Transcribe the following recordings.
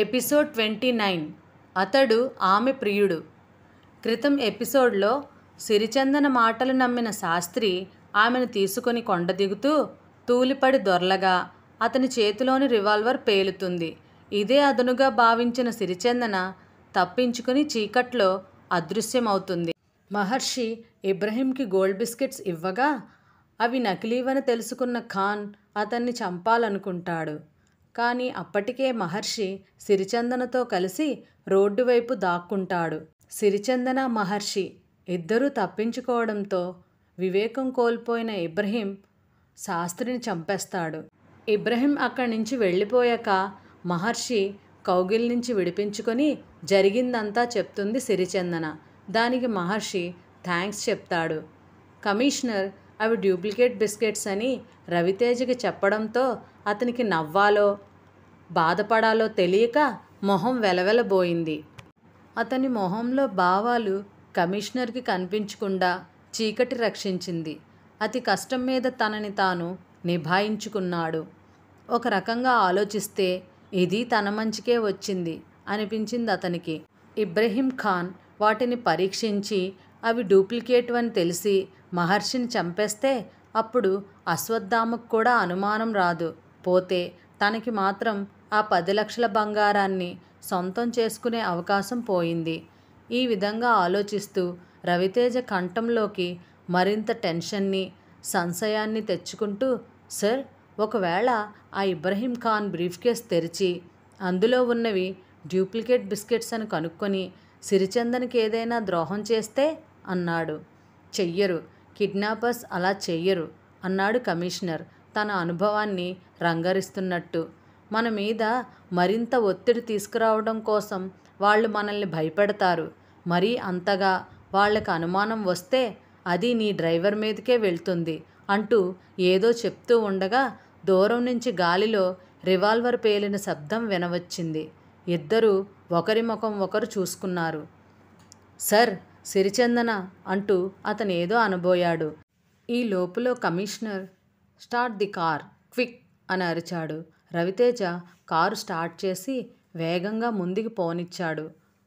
episode twenty nine అతడు ఆమె ప్రియుడు క్రితం ఎపిసోడ్లో సిరిచందన మాటలు నమ్మిన శాస్త్రి ఆమెను తీసుకొని కొండ దిగుతూ తూలిపడి దొరలగా అతని చేతిలోని రివాల్వర్ పేలుతుంది ఇదే అదనుగా భావించిన సిరిచందన తప్పించుకుని చీకట్లో అదృశ్యమవుతుంది మహర్షి ఇబ్రహీంకి గోల్డ్ బిస్కెట్స్ ఇవ్వగా అవి నకిలీవని తెలుసుకున్న ఖాన్ అతన్ని చంపాలనుకుంటాడు కానీ అప్పటికే మహర్షి సిరిచందనతో కలిసి రోడ్డు వైపు దాక్కుంటాడు సిరిచందన మహర్షి ఇద్దరూ తప్పించుకోవడంతో వివేకం కోల్పోయిన ఇబ్రహీం శాస్త్రిని చంపేస్తాడు ఇబ్రహీం అక్కడి నుంచి వెళ్ళిపోయాక మహర్షి కౌగిల్ నుంచి విడిపించుకొని జరిగిందంతా చెప్తుంది సిరిచందన దానికి మహర్షి థ్యాంక్స్ చెప్తాడు కమిషనర్ అవి డూప్లికేట్ బిస్కెట్స్ అని రవితేజకి చెప్పడంతో అతనికి నవ్వాలో బాధపడాలో తెలియక మొహం వెలవెలబోయింది అతని మొహంలో భావాలు కమిషనర్కి కనిపించకుండా చీకటి రక్షించింది అతి కష్టం మీద తనని తాను నిభాయించుకున్నాడు ఒక రకంగా ఆలోచిస్తే ఇది తన మంచికే వచ్చింది అనిపించింది అతనికి ఇబ్రహీం ఖాన్ వాటిని పరీక్షించి అవి డూప్లికేట్ అని తెలిసి మహర్షిని చంపేస్తే అప్పుడు అశ్వత్థామకు కూడా అనుమానం రాదు పోతే తనకి మాత్రం ఆ పది లక్షల బంగారాన్ని సొంతం చేసుకునే అవకాశం పోయింది ఈ విధంగా ఆలోచిస్తూ రవితేజ కంఠంలోకి మరింత టెన్షన్ని సంశయాన్ని తెచ్చుకుంటూ సార్ ఒకవేళ ఆ ఇబ్రహీం ఖాన్ బ్రీఫ్ కేస్ తెరిచి అందులో ఉన్నవి డ్యూప్లికేట్ బిస్కెట్స్ అని కనుక్కొని సిరిచందన్కి ఏదైనా ద్రోహం చేస్తే అన్నాడు చెయ్యరు కిడ్నాపర్స్ అలా చెయ్యరు అన్నాడు కమిషనర్ తన అనుభవాన్ని రంగరిస్తున్నట్టు మన మీద మరింత ఒత్తిడి తీసుకురావడం కోసం వాళ్ళు మనల్ని భయపెడతారు మరీ అంతగా వాళ్ళకి అనుమానం వస్తే అది నీ డ్రైవర్ మీదకే వెళ్తుంది అంటూ ఏదో చెప్తూ ఉండగా దూరం నుంచి గాలిలో రివాల్వర్ పేలిన శబ్దం వినవచ్చింది ఇద్దరూ ఒకరి ముఖం ఒకరు చూసుకున్నారు సర్ సిరిచందన అంటూ అతను ఏదో అనబోయాడు ఈ లోపులో commissioner start the car quick అని అరిచాడు రవితేజ కారు స్టార్ట్ చేసి వేగంగా ముందుకు పోనిచ్చాడు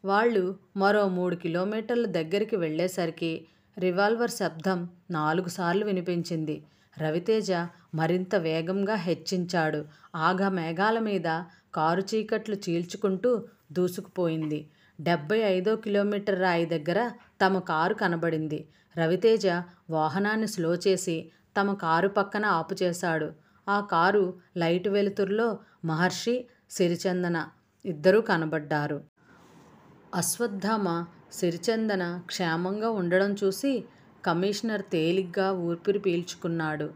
వాళ్ళు మరో మూడు కిలోమీటర్ల దగ్గరికి వెళ్ళేసరికి రివాల్వర్ శబ్దం నాలుగు సార్లు వినిపించింది రవితేజ మరింత వేగంగా హెచ్చించాడు ఆగ మేఘాల మీద కారు చీకట్లు చీల్చుకుంటూ దూసుకుపోయింది డెబ్బై ఐదో కిలోమీటర్ రాయి దగ్గర తమ కారు కనబడింది రవితేజ వాహనాన్ని స్లో చేసి తమ కారు పక్కన ఆపుచేశాడు ఆ కారు లైట్ వెలుతురులో మహర్షి సిరిచందన ఇద్దరూ కనబడ్డారు అశ్వత్థామ సిరిచందన క్షేమంగా ఉండడం చూసి కమిషనర్ తేలిగ్గా ఊపిరి పీల్చుకున్నాడు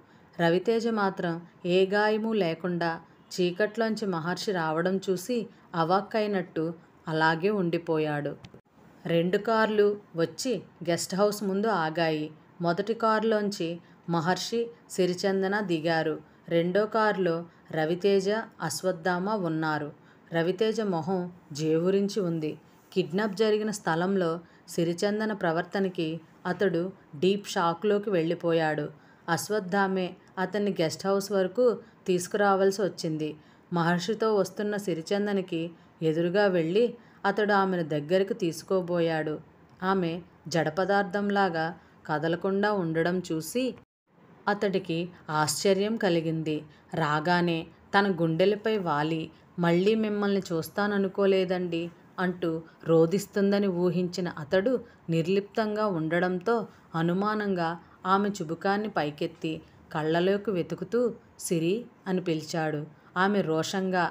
రవితేజ మాత్రం ఏ గాయమూ లేకుండా చీకట్లోంచి మహర్షి రావడం చూసి అవాక్కైనట్టు అలాగే ఉండిపోయాడు రెండు కార్లు వచ్చి గెస్ట్ హౌస్ ముందు ఆగాయి మొదటి కారులోంచి మహర్షి సిరిచందన దిగారు రెండో కారులో రవితేజ అశ్వత్థామ ఉన్నారు రవితేజ మొహం జేవురించి ఉంది కిడ్నాప్ జరిగిన స్థలంలో సిరిచందన ప్రవర్తనకి అతడు డీప్ షాక్లోకి వెళ్ళిపోయాడు అశ్వత్థామే అతన్ని గెస్ట్ హౌస్ వరకు తీసుకురావాల్సి వచ్చింది మహర్షితో వస్తున్న సిరిచందనికి ఎదురుగా వెళ్ళి అతడు ఆమెను దగ్గరకు తీసుకోబోయాడు ఆమె జడపదార్థంలాగా కదలకుండా ఉండడం చూసి అతడికి ఆశ్చర్యం కలిగింది రాగానే తన గుండెలపై వాలి మళ్ళీ మిమ్మల్ని చూస్తాననుకోలేదండి అంటూ రోధిస్తుందని ఊహించిన అతడు నిర్లిప్తంగా ఉండడంతో అనుమానంగా ఆమె చుబుకాన్ని పైకెత్తి కళ్ళలోకి వెతుకుతూ సిరి అని పిలిచాడు ఆమె రోషంగా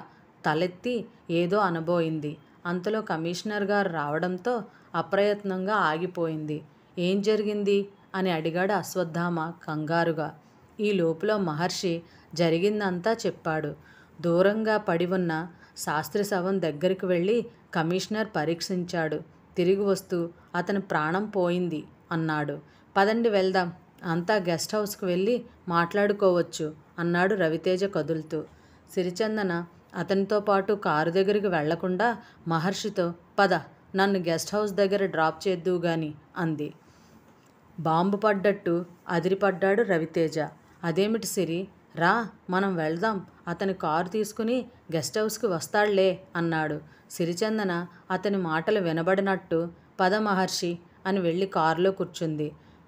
తలెత్తి ఏదో అనబోయింది అంతలో కమిషనర్ గారు రావడంతో అప్రయత్నంగా ఆగిపోయింది ఏం జరిగింది అని అడిగాడు అశ్వత్థామ కంగారుగా ఈ లోపల మహర్షి జరిగిందంతా చెప్పాడు దూరంగా పడి ఉన్న శాస్త్రి శవం దగ్గరికి వెళ్ళి కమిషనర్ పరీక్షించాడు తిరిగి వస్తూ అతని ప్రాణం పోయింది అన్నాడు పదండి వెళ్దాం అంతా గెస్ట్ హౌస్కి వెళ్ళి మాట్లాడుకోవచ్చు అన్నాడు రవితేజ కదులుతూ సిరిచందన అతనితో పాటు కారు దగ్గరికి వెళ్లకుండా మహర్షితో పద నన్ను గెస్ట్ హౌస్ దగ్గర డ్రాప్ చేద్దు గాని అంది బాంబు పడ్డట్టు అదిరిపడ్డాడు రవితేజ అదేమిటి సిరి రా మనం వెళ్దాం అతని కారు తీసుకుని గెస్ట్ హౌస్కి వస్తాడులే అన్నాడు సిరిచందన అతని మాటలు వినబడినట్టు పద మహర్షి అని వెళ్ళి కారులో కూర్చుంది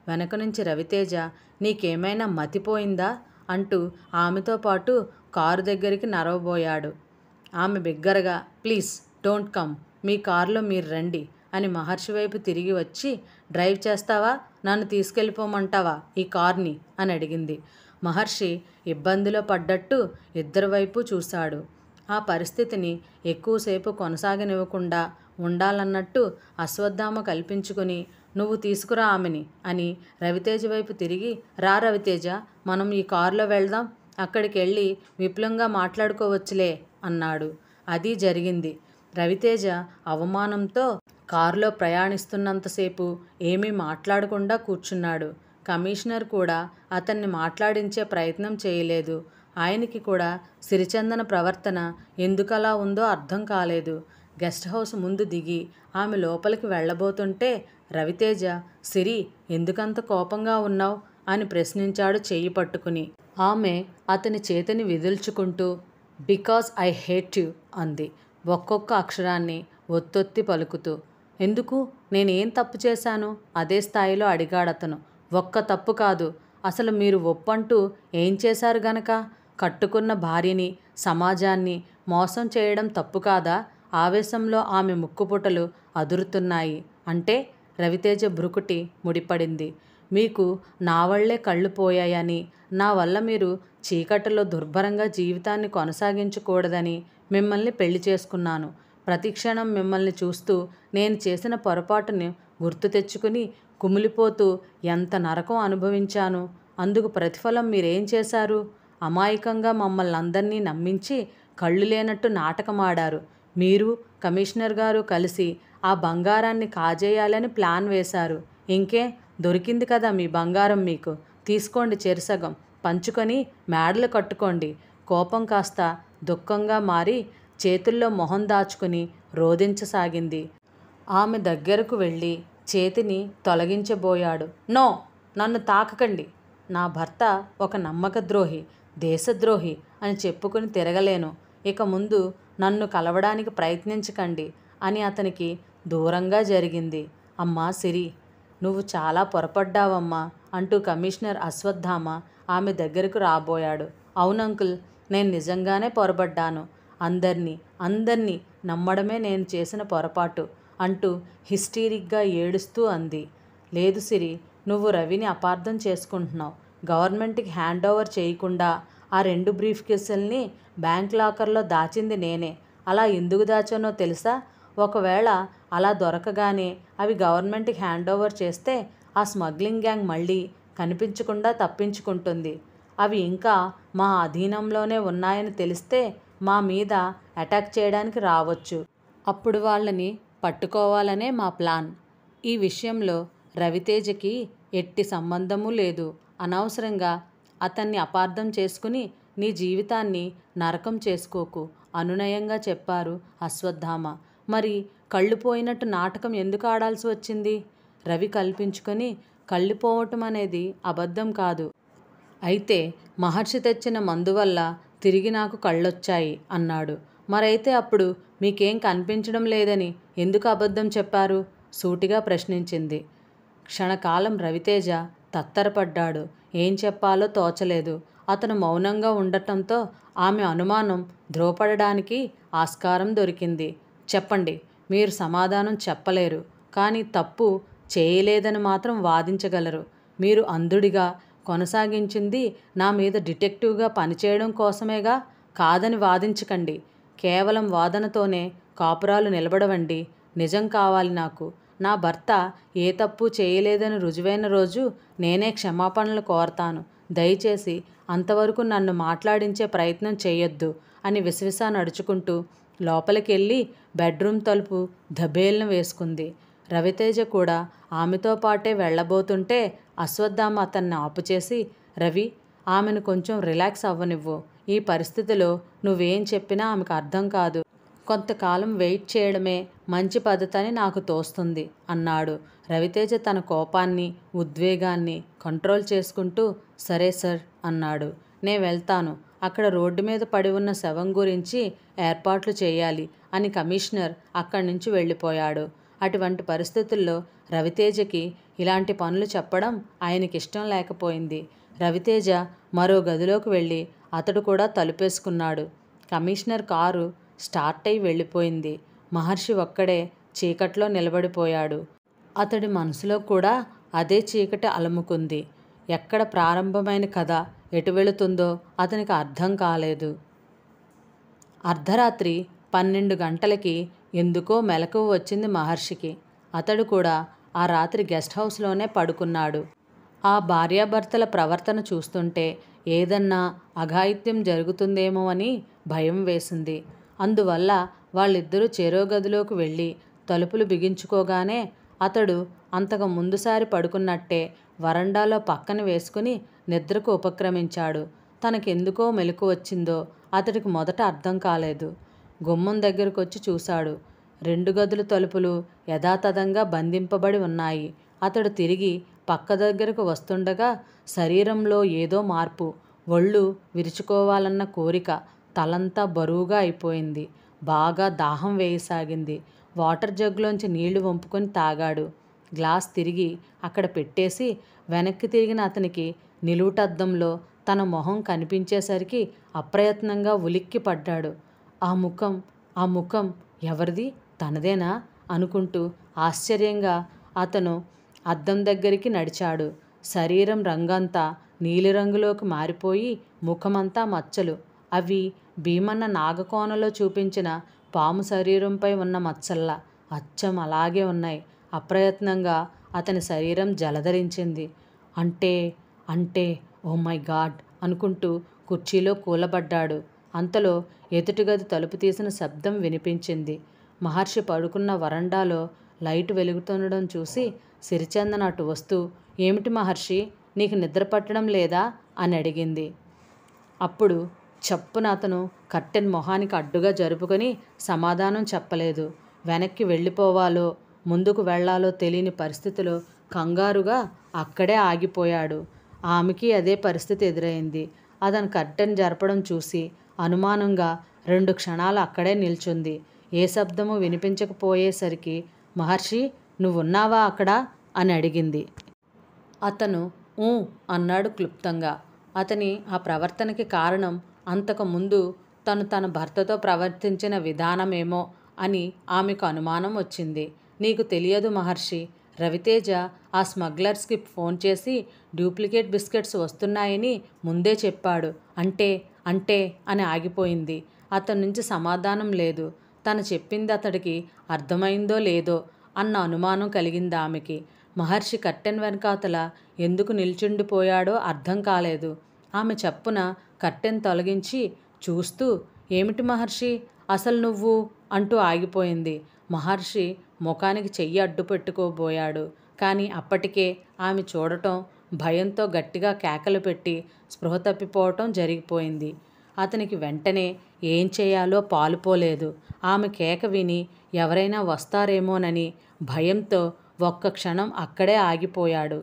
వెనక నుంచి రవితేజ నీకేమైనా మతిపోయిందా అంటూ ఆమెతో పాటు కారు దగ్గరికి నరవబోయాడు ఆమె బిగ్గరగా ప్లీజ్ డోంట్ కమ్ మీ కారులో మీరు రండి అని మహర్షి వైపు తిరిగి వచ్చి డ్రైవ్ చేస్తావా నన్ను తీసుకెళ్ళిపోమంటావా ఈ కార్ని అని అడిగింది మహర్షి ఇబ్బందిలో పడ్డట్టు ఇద్దరు వైపు చూశాడు ఆ పరిస్థితిని ఎక్కువసేపు కొనసాగనివ్వకుండా ఉండాలన్నట్టు అశ్వత్థామ కల్పించుకుని నువ్వు తీసుకురా ఆమెని అని రవితేజ వైపు తిరిగి రా రవితేజ మనం ఈ కారులో వెళ్దాం అక్కడికి వెళ్ళి విప్లంగా మాట్లాడుకోవచ్చులే అన్నాడు అది జరిగింది రవితేజ అవమానంతో కారులో ప్రయాణిస్తున్నంతసేపు ఏమీ మాట్లాడకుండా కూర్చున్నాడు కమిషనర్ కూడా అతన్ని మాట్లాడించే ప్రయత్నం చేయలేదు ఆయనకి కూడా సిరిచందన ప్రవర్తన ఎందుకలా ఉందో అర్థం కాలేదు గెస్ట్ హౌస్ ముందు దిగి ఆమె లోపలికి వెళ్ళబోతుంటే రవితేజ సిరి ఎందుకంత కోపంగా ఉన్నావు అని ప్రశ్నించాడు చేయి పట్టుకుని ఆమె అతని చేతిని విదుల్చుకుంటూ బికాజ్ ఐ హేట్ యు అంది ఒక్కొక్క అక్షరాన్ని ఒత్తొత్తి పలుకుతూ ఎందుకు నేనేం తప్పు చేశాను అదే స్థాయిలో అడిగాడతను ఒక్క తప్పు కాదు అసలు మీరు ఒప్పంటూ ఏం చేశారు గనక కట్టుకున్న భార్యని సమాజాన్ని మోసం చేయడం తప్పు కాదా ఆవేశంలో ఆమె ముక్కుపుటలు అదురుతున్నాయి అంటే రవితేజ భ్రుకుటి ముడిపడింది మీకు నా వల్లే కళ్ళు పోయాయని నా వల్ల మీరు చీకటిలో దుర్భరంగా జీవితాన్ని కొనసాగించకూడదని మిమ్మల్ని పెళ్లి చేసుకున్నాను ప్రతిక్షణం మిమ్మల్ని చూస్తూ నేను చేసిన పొరపాటుని గుర్తు తెచ్చుకుని కుమిలిపోతూ ఎంత నరకం అనుభవించాను అందుకు ప్రతిఫలం మీరేం చేశారు అమాయకంగా మమ్మల్ని అందరినీ నమ్మించి కళ్ళు లేనట్టు నాటకమాడారు మీరు కమిషనర్ గారు కలిసి ఆ బంగారాన్ని కాజేయాలని ప్లాన్ వేశారు ఇంకే దొరికింది కదా మీ బంగారం మీకు తీసుకోండి చెరుసగం పంచుకొని మేడలు కట్టుకోండి కోపం కాస్త దుఃఖంగా మారి చేతుల్లో మొహం దాచుకుని రోదించసాగింది ఆమె దగ్గరకు వెళ్ళి చేతిని తొలగించబోయాడు నో నన్ను తాకకండి నా భర్త ఒక నమ్మక ద్రోహి దేశద్రోహి అని చెప్పుకుని తిరగలేను ఇక ముందు నన్ను కలవడానికి ప్రయత్నించకండి అని అతనికి దూరంగా జరిగింది అమ్మా సిరి నువ్వు చాలా పొరపడ్డావమ్మా అంటూ కమిషనర్ అశ్వత్థామ ఆమె దగ్గరకు రాబోయాడు అవునంకుల్ నేను నిజంగానే పొరబడ్డాను అందరినీ అందరినీ నమ్మడమే నేను చేసిన పొరపాటు అంటూ హిస్టీరిక్గా ఏడుస్తూ అంది లేదు సిరి నువ్వు రవిని అపార్థం చేసుకుంటున్నావు గవర్నమెంట్కి హ్యాండ్ ఓవర్ చేయకుండా ఆ రెండు బ్రీఫ్ కేసుల్ని బ్యాంక్ లాకర్లో దాచింది నేనే అలా ఎందుకు దాచానో తెలుసా ఒకవేళ అలా దొరకగానే అవి గవర్నమెంట్కి హ్యాండ్ ఓవర్ చేస్తే ఆ స్మగ్లింగ్ గ్యాంగ్ మళ్ళీ కనిపించకుండా తప్పించుకుంటుంది అవి ఇంకా మా అధీనంలోనే ఉన్నాయని తెలిస్తే మా మీద అటాక్ చేయడానికి రావచ్చు అప్పుడు వాళ్ళని పట్టుకోవాలనే మా ప్లాన్ ఈ విషయంలో రవితేజకి ఎట్టి సంబంధము లేదు అనవసరంగా అతన్ని అపార్థం చేసుకుని నీ జీవితాన్ని నరకం చేసుకోకు అనునయంగా చెప్పారు అశ్వత్థామ మరి కళ్ళు పోయినట్టు నాటకం ఎందుకు ఆడాల్సి వచ్చింది రవి కల్పించుకొని కళ్ళు పోవటం అనేది అబద్ధం కాదు అయితే మహర్షి తెచ్చిన మందు వల్ల తిరిగి నాకు కళ్ళొచ్చాయి అన్నాడు మరైతే అప్పుడు మీకేం కనిపించడం లేదని ఎందుకు అబద్ధం చెప్పారు సూటిగా ప్రశ్నించింది క్షణకాలం రవితేజ తత్తరపడ్డాడు ఏం చెప్పాలో తోచలేదు అతను మౌనంగా ఉండటంతో ఆమె అనుమానం ధృవపడడానికి ఆస్కారం దొరికింది చెప్పండి మీరు సమాధానం చెప్పలేరు కానీ తప్పు చేయలేదని మాత్రం వాదించగలరు మీరు అంధుడిగా కొనసాగించింది నా మీద డిటెక్టివ్గా పనిచేయడం కోసమేగా కాదని వాదించకండి కేవలం వాదనతోనే కాపురాలు నిలబడవండి నిజం కావాలి నాకు నా భర్త ఏ తప్పు చేయలేదని రుజువైన రోజు నేనే క్షమాపణలు కోరతాను దయచేసి అంతవరకు నన్ను మాట్లాడించే ప్రయత్నం చేయొద్దు అని విసవిసా నడుచుకుంటూ లోపలికెళ్ళి బెడ్రూమ్ తలుపు దబేలను వేసుకుంది రవితేజ కూడా ఆమెతో పాటే వెళ్ళబోతుంటే అశ్వత్థామ అతన్ని ఆపుచేసి రవి ఆమెను కొంచెం రిలాక్స్ అవ్వనివ్వు ఈ పరిస్థితిలో నువ్వేం చెప్పినా ఆమెకు అర్థం కాదు కొంతకాలం వెయిట్ చేయడమే మంచి పద్ధతని నాకు తోస్తుంది అన్నాడు రవితేజ తన కోపాన్ని ఉద్వేగాన్ని కంట్రోల్ చేసుకుంటూ సరే సార్ అన్నాడు నే వెళ్తాను అక్కడ రోడ్డు మీద పడి ఉన్న శవం గురించి ఏర్పాట్లు చేయాలి అని కమిషనర్ అక్కడి నుంచి వెళ్ళిపోయాడు అటువంటి పరిస్థితుల్లో రవితేజకి ఇలాంటి పనులు చెప్పడం ఆయనకిష్టం లేకపోయింది రవితేజ మరో గదిలోకి వెళ్ళి అతడు కూడా తలుపేసుకున్నాడు కమిషనర్ కారు స్టార్ట్ అయి వెళ్ళిపోయింది మహర్షి ఒక్కడే చీకట్లో నిలబడిపోయాడు అతడి మనసులో కూడా అదే చీకటి అలముకుంది ఎక్కడ ప్రారంభమైన కథ ఎటు వెళుతుందో అతనికి అర్థం కాలేదు అర్ధరాత్రి పన్నెండు గంటలకి ఎందుకో మెలకువ వచ్చింది మహర్షికి అతడు కూడా ఆ రాత్రి గెస్ట్ హౌస్లోనే పడుకున్నాడు ఆ భార్యాభర్తల ప్రవర్తన చూస్తుంటే ఏదన్నా అఘాయిత్యం జరుగుతుందేమో అని భయం వేసింది అందువల్ల వాళ్ళిద్దరూ చెరో గదిలోకి వెళ్ళి తలుపులు బిగించుకోగానే అతడు అంతకు ముందుసారి పడుకున్నట్టే వరండాలో పక్కన వేసుకుని నిద్రకు ఉపక్రమించాడు తనకెందుకో మెలకు వచ్చిందో అతడికి మొదట అర్థం కాలేదు గుమ్మం దగ్గరకు వచ్చి చూశాడు రెండు గదుల తలుపులు యథాతథంగా బంధింపబడి ఉన్నాయి అతడు తిరిగి పక్క దగ్గరకు వస్తుండగా శరీరంలో ఏదో మార్పు ఒళ్ళు విరుచుకోవాలన్న కోరిక తలంతా బరువుగా అయిపోయింది బాగా దాహం వేయసాగింది వాటర్ జగ్లోంచి నీళ్లు వంపుకొని తాగాడు గ్లాస్ తిరిగి అక్కడ పెట్టేసి వెనక్కి తిరిగిన అతనికి నిలువుటద్దంలో తన మొహం కనిపించేసరికి అప్రయత్నంగా ఉలిక్కి పడ్డాడు ఆ ముఖం ఆ ముఖం ఎవరిది తనదేనా అనుకుంటూ ఆశ్చర్యంగా అతను అద్దం దగ్గరికి నడిచాడు శరీరం రంగంతా నీలిరంగులోకి మారిపోయి ముఖమంతా మచ్చలు అవి భీమన్న నాగకోనలో చూపించిన పాము శరీరంపై ఉన్న మచ్చల్లా అచ్చం అలాగే ఉన్నాయి అప్రయత్నంగా అతని శరీరం జలధరించింది అంటే అంటే ఓ మై గాడ్ అనుకుంటూ కుర్చీలో కూలబడ్డాడు అంతలో ఎదుటిగది తలుపు తీసిన శబ్దం వినిపించింది మహర్షి పడుకున్న వరండాలో లైట్ వెలుగుతుండడం చూసి సిరిచందన అటు వస్తూ ఏమిటి మహర్షి నీకు నిద్ర పట్టడం లేదా అని అడిగింది అప్పుడు చప్పున అతను కట్టెన్ మొహానికి అడ్డుగా జరుపుకొని సమాధానం చెప్పలేదు వెనక్కి వెళ్ళిపోవాలో ముందుకు వెళ్లాలో తెలియని పరిస్థితిలో కంగారుగా అక్కడే ఆగిపోయాడు ఆమెకి అదే పరిస్థితి ఎదురైంది అతను కట్టెన్ జరపడం చూసి అనుమానంగా రెండు క్షణాలు అక్కడే నిల్చుంది ఏ శబ్దము వినిపించకపోయేసరికి మహర్షి నువ్వున్నావా అక్కడ అని అడిగింది అతను ఊ అన్నాడు క్లుప్తంగా అతని ఆ ప్రవర్తనకి కారణం అంతకుముందు తను తన భర్తతో ప్రవర్తించిన విధానమేమో అని ఆమెకు అనుమానం వచ్చింది నీకు తెలియదు మహర్షి రవితేజ ఆ స్మగ్లర్స్కి ఫోన్ చేసి డూప్లికేట్ బిస్కెట్స్ వస్తున్నాయని ముందే చెప్పాడు అంటే అంటే అని ఆగిపోయింది అతని నుంచి సమాధానం లేదు తను చెప్పింది అతడికి అర్థమైందో లేదో అన్న అనుమానం కలిగింది ఆమెకి మహర్షి కట్టెన్ వెనకాతల ఎందుకు నిల్చుండిపోయాడో అర్థం కాలేదు ఆమె చప్పున కట్టెన్ తొలగించి చూస్తూ ఏమిటి మహర్షి అసలు నువ్వు అంటూ ఆగిపోయింది మహర్షి ముఖానికి చెయ్యి అడ్డు పెట్టుకోబోయాడు కానీ అప్పటికే ఆమె చూడటం భయంతో గట్టిగా కేకలు పెట్టి స్పృహ తప్పిపోవటం జరిగిపోయింది అతనికి వెంటనే ఏం చేయాలో పాలుపోలేదు ఆమె కేక విని ఎవరైనా వస్తారేమోనని భయంతో ఒక్క క్షణం అక్కడే ఆగిపోయాడు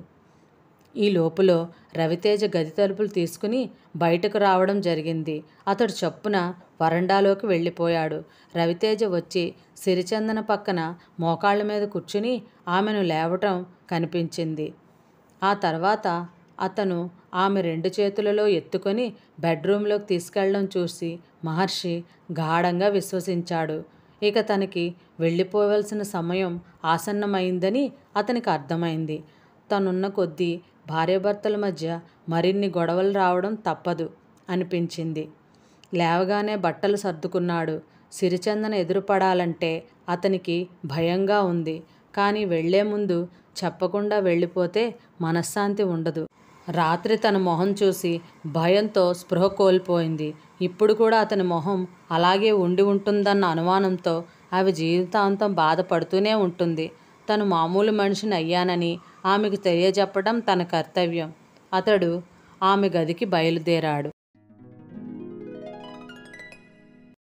ఈ లోపల రవితేజ గది తలుపులు తీసుకుని బయటకు రావడం జరిగింది అతడు చప్పున వరండాలోకి వెళ్ళిపోయాడు రవితేజ వచ్చి సిరిచందన పక్కన మోకాళ్ళ మీద కూర్చుని ఆమెను లేవటం కనిపించింది ఆ తర్వాత అతను ఆమె రెండు చేతులలో ఎత్తుకొని బెడ్రూంలోకి తీసుకెళ్లడం చూసి మహర్షి గాఢంగా విశ్వసించాడు ఇక తనకి వెళ్ళిపోవలసిన సమయం ఆసన్నమైందని అతనికి అర్థమైంది తనున్న కొద్దీ భార్యాభర్తల మధ్య మరిన్ని గొడవలు రావడం తప్పదు అనిపించింది లేవగానే బట్టలు సర్దుకున్నాడు సిరిచందన ఎదురుపడాలంటే అతనికి భయంగా ఉంది కానీ వెళ్లే ముందు చెప్పకుండా వెళ్ళిపోతే మనశ్శాంతి ఉండదు రాత్రి తన మొహం చూసి భయంతో స్పృహ కోల్పోయింది ఇప్పుడు కూడా అతని మొహం అలాగే ఉండి ఉంటుందన్న అనుమానంతో ఆమె జీవితాంతం బాధపడుతూనే ఉంటుంది తను మామూలు మనిషిని అయ్యానని ఆమెకు తెలియజెప్పడం తన కర్తవ్యం అతడు ఆమె గదికి బయలుదేరాడు